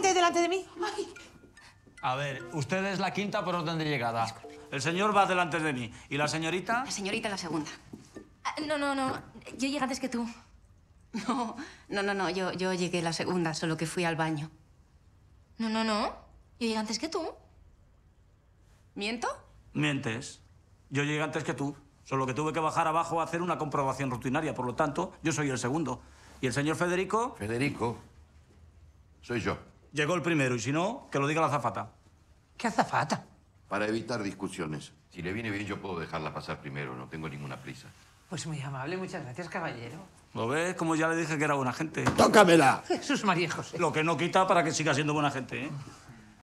delante de mí? A ver, usted es la quinta por orden de llegada. El señor va delante de mí. ¿Y la señorita? La señorita la segunda. Ah, no, no, no. Yo llegué antes que tú. No, no, no, no. Yo, yo llegué la segunda, solo que fui al baño. No, no, no. Yo llegué antes que tú. ¿Miento? Mientes. Yo llegué antes que tú. Solo que tuve que bajar abajo a hacer una comprobación rutinaria. Por lo tanto, yo soy el segundo. ¿Y el señor Federico? Federico. Soy yo. Llegó el primero y si no, que lo diga la zafata. ¿Qué azafata? Para evitar discusiones. Si le viene bien, yo puedo dejarla pasar primero. No tengo ninguna prisa. Pues muy amable. Muchas gracias, caballero. ¿Lo ves? Como ya le dije que era buena gente. ¡Tócamela! Jesús María Lo que no quita para que siga siendo buena gente, ¿eh?